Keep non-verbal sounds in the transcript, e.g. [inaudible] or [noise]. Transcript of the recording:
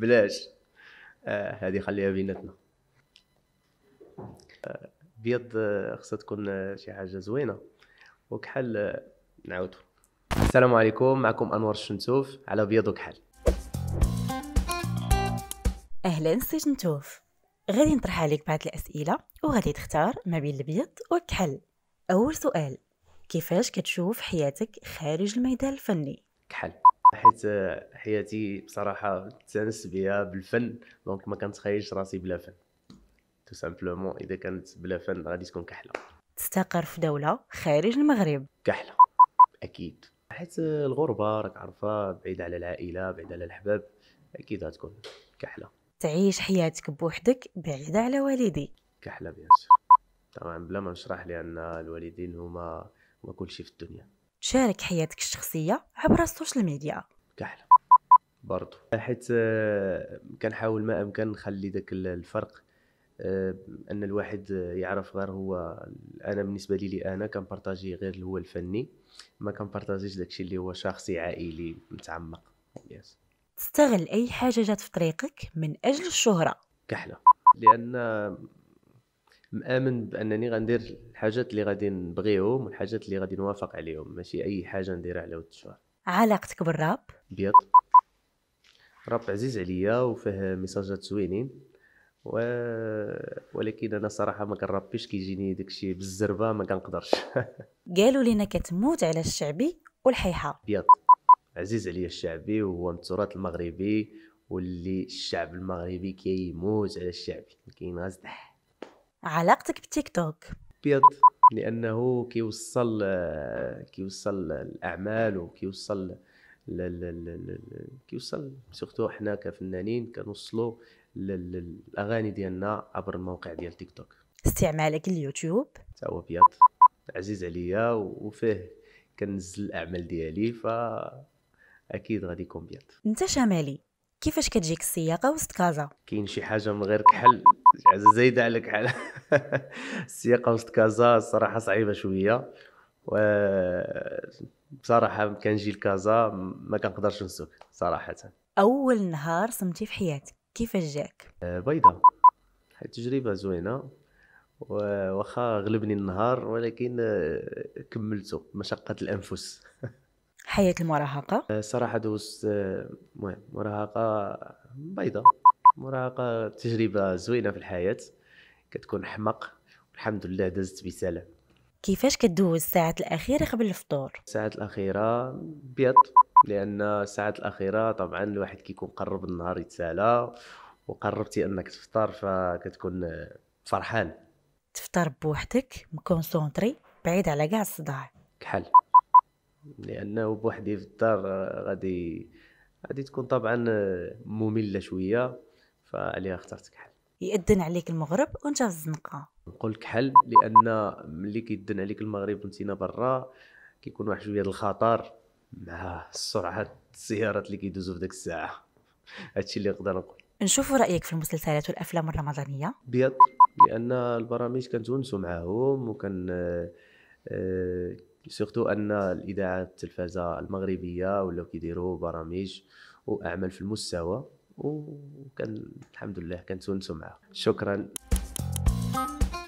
بلاش آه هذه خليها بيناتنا آه بيض آه، خصها تكون آه، شي حاجه زوينه وكحل آه، نعاودو السلام عليكم معكم انور الشنتوف على بيض وكحل اهلا سي شنتوف غادي نطرح عليك بعض الاسئله وغادي تختار ما بين البيض والكحل اول سؤال كيفاش كتشوف حياتك خارج الميدان الفني كحل حيت حياتي بصراحه تنس بها بالفن دونك ما كنتخيلش راسي بلا فن تو سامبلومون اذا كانت بلا فن غادي تكون كحله تستقر في دوله خارج المغرب كحله اكيد حيت الغربه راك عارفه بعيد على العائله بعيد على الحباب اكيد غتكون كحله تعيش حياتك بوحدك بعيده على والدي كحله بيان طبعا بلا ما نشرح لان الوالدين هما هما كلشي في الدنيا شارك حياتك الشخصيه عبر السوشيال ميديا كحلة برضو حيت آه، كنحاول ما امكن نخلي ذاك الفرق آه، ان الواحد آه، يعرف غير هو انا بالنسبه لي, لي انا كنبارطاجي غير اللي هو الفني ما كنبارطاجيش داكشي اللي هو شخصي عائلي متعمق يس تستغل اي حاجه جات في طريقك من اجل الشهره كحله لان مامن بانني غندير الحاجات اللي غادي نبغيهم والحاجات اللي غادي نوافق عليهم ماشي اي حاجه نديرها على ود علاقتك بالراب بيض الراب عزيز عليا وفيه ميساجات زوينين و... ولكن انا صراحه ما كنرابيش كيجيني داكشي بالزربه ما كنقدرش [laughs] قالوا لينا كتموت على الشعبي والحيحه بيض عزيز عليا الشعبي وهو من التراث المغربي واللي الشعب المغربي كيموت على الشعبي كاين غازدح علاقتك بتيك توك بيض لانه كيوصل كيوصل الاعمال وكيوصل لا لا لا كيوصل سورتو حنا كفنانين كنوصلوا الاغاني ديالنا عبر الموقع ديال تيك توك استعمالك اليوتيوب حتى هو بيض عزيز عليا وفيه كنزل الاعمال ديالي ف اكيد غادي يكون بيض انت شمالي كيفاش كتجيك السياقه وسط كازا كاين شي حاجه من غير كحل زايده على كحل [laughs] السياقه وسط كازا الصراحه صعيبه شويه و بصراحه كنجي لكازا ما كنقدرش نسوق صراحه اول نهار صمتي في حياتك كيفاش جاك أه، بيضه تجربه زوينه واخا غلبني النهار ولكن أه، كملته مشقه الانفس [laughs] حياة المراهقة؟ أه، صراحة دوزت أه، مراهقة بيضة مراهقة تجربة زوينة في الحياة كتكون حمق والحمد لله دزت بسلام كيفاش كدوز الساعات الأخيرة قبل الفطور؟ الساعات الأخيرة بيض لأن الساعات الأخيرة طبعا الواحد كيكون قرب النهار يتسالى وقربتي أنك تفطر فكتكون أه، فرحان تفطر بوحدك مكونسونتري بعيد على كاع الصداع كحل لانه بوحدي في الدار آه، غادي غادي تكون طبعا آه، ممله شويه فعليها اخترت كحل يأذن عليك المغرب وانت في الزنقه نقول لك حل لان ملي كيدن عليك المغرب وانتينا برا كيكون واحد شويه الخطر مع سرعه السيارات اللي كيدوزو في ديك الساعه [laughs] هادشي اللي نقدر نقول نشوف رايك في المسلسلات والافلام الرمضانيه بيض لان البرامج كنتونسوا معاهم وكان آه، سورتو ان الاذاعات التلفازه المغربيه ولاو كيديروا برامج واعمال في المستوى وكان الحمد لله كنتونسوا معاه شكرا